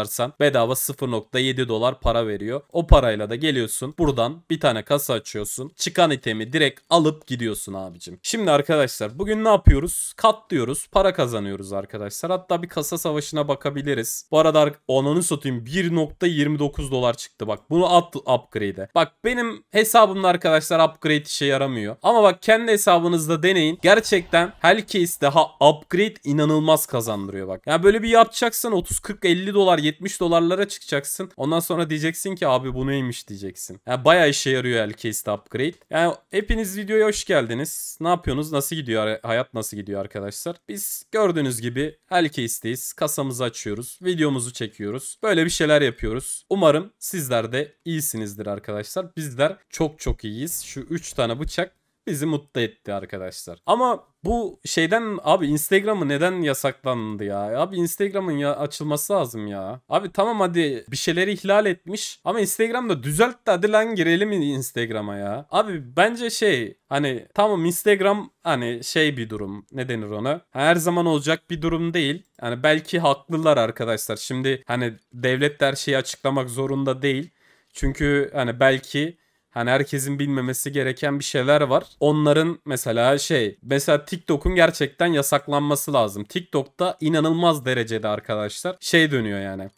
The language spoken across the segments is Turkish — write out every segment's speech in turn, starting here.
yazarsan bedava 0.7 dolar para veriyor. O parayla da geliyorsun buradan bir tane kasa açıyorsun. Çıkan itemi direkt alıp gidiyorsun abicim. Şimdi arkadaşlar bugün ne yapıyoruz? Katlıyoruz. Para kazanıyoruz arkadaşlar. Hatta bir kasa savaşına bakabiliriz. Bu arada onanı satayım 1.29 dolar çıktı bak. Bunu at upgrade'e. Bak benim hesabımda arkadaşlar upgrade işe yaramıyor. Ama bak kendi hesabınızda deneyin. Gerçekten herkes daha upgrade inanılmaz kazandırıyor bak. Ya yani böyle bir yapacaksan 30 40 50 dolar 70 dolarlara çıkacaksın. Ondan sonra diyeceksin ki abi bu neymiş diyeceksin. Yani baya işe yarıyor Elcase'de upgrade. Yani hepiniz videoya hoş geldiniz. Ne yapıyorsunuz? Nasıl gidiyor? Hayat nasıl gidiyor arkadaşlar? Biz gördüğünüz gibi Elcase'deyiz. Kasamızı açıyoruz. Videomuzu çekiyoruz. Böyle bir şeyler yapıyoruz. Umarım sizler de iyisinizdir arkadaşlar. Bizler çok çok iyiyiz. Şu 3 tane bıçak bizi mutlu etti arkadaşlar. Ama bu şeyden abi Instagram'ı neden yasaklandı ya? Abi Instagram'ın ya açılması lazım ya. Abi tamam hadi bir şeyleri ihlal etmiş ama Instagram'da düzelt de hadi lan girelim Instagram'a ya. Abi bence şey hani tamam Instagram hani şey bir durum ne denir ona? Hani her zaman olacak bir durum değil. Hani belki haklılar arkadaşlar. Şimdi hani devlet her şeyi açıklamak zorunda değil. Çünkü hani belki Hani herkesin bilmemesi gereken bir şeyler var. Onların mesela şey mesela TikTok'un gerçekten yasaklanması lazım. TikTok'ta inanılmaz derecede arkadaşlar şey dönüyor yani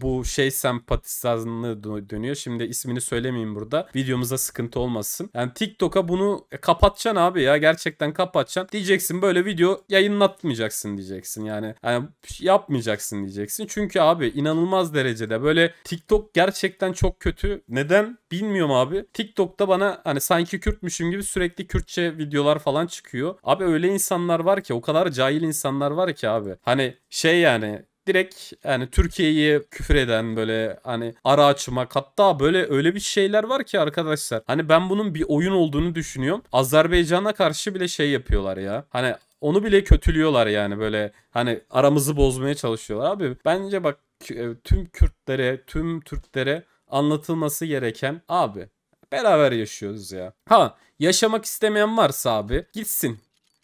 bu şey sempatizanlığı dönüyor. Şimdi ismini söylemeyeyim burada. Videomuza sıkıntı olmasın. Yani TikTok'a bunu e, kapatacaksın abi ya. Gerçekten kapatacaksın. Diyeceksin böyle video yayınlatmayacaksın diyeceksin. Yani, yani yapmayacaksın diyeceksin. Çünkü abi inanılmaz derecede böyle TikTok gerçekten çok kötü. Neden? Bilmiyorum abi. TikTok'ta bana hani sanki Kürtmüşüm gibi sürekli Kürtçe videolar falan çıkıyor. Abi öyle insanlar var ki o kadar cahil insanlar var ki abi. Hani şey yani direkt yani Türkiye'yi küfür eden böyle hani ara açmak hatta böyle öyle bir şeyler var ki arkadaşlar. Hani ben bunun bir oyun olduğunu düşünüyorum. Azerbaycan'a karşı bile şey yapıyorlar ya. Hani onu bile kötülüyorlar yani böyle hani aramızı bozmaya çalışıyorlar. Abi bence bak e, tüm Kürtlere, tüm Türklere anlatılması gereken abi beraber yaşıyoruz ya. Ha yaşamak istemeyen varsa abi gitsin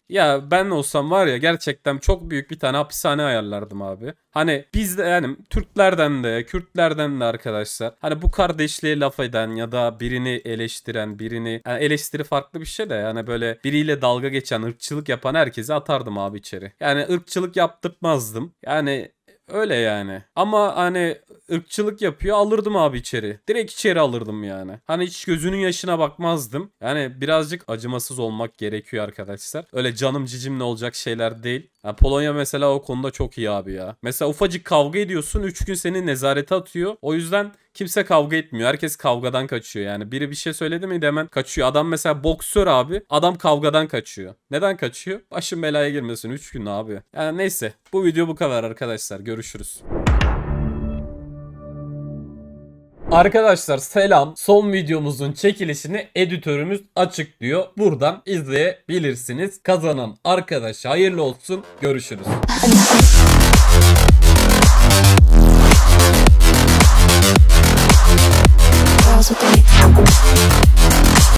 ya ben olsam var ya gerçekten çok büyük bir tane hapishane ayarlardım abi. Hani biz de yani Türklerden de Kürtlerden de arkadaşlar hani bu kardeşliğe laf eden ya da birini eleştiren birini yani eleştiri farklı bir şey de yani böyle biriyle dalga geçen ırkçılık yapan herkesi atardım abi içeri. Yani ırkçılık yaptırmazdım. Yani Öyle yani. Ama hani ırkçılık yapıyor alırdım abi içeri. Direkt içeri alırdım yani. Hani hiç gözünün yaşına bakmazdım. Yani birazcık acımasız olmak gerekiyor arkadaşlar. Öyle canım cicim ne olacak şeyler değil. Yani Polonya mesela o konuda çok iyi abi ya. Mesela ufacık kavga ediyorsun 3 gün seni nezarete atıyor. O yüzden kimse kavga etmiyor. Herkes kavgadan kaçıyor yani. Biri bir şey söyledi mi hemen kaçıyor. Adam mesela boksör abi. Adam kavgadan kaçıyor. Neden kaçıyor? Başın belaya girmesin 3 gün abi. Yani neyse bu video bu kadar arkadaşlar. Görüşürüz. Arkadaşlar selam. Son videomuzun çekilişini editörümüz açıklıyor. Buradan izleyebilirsiniz. Kazanan arkadaş hayırlı olsun. Görüşürüz.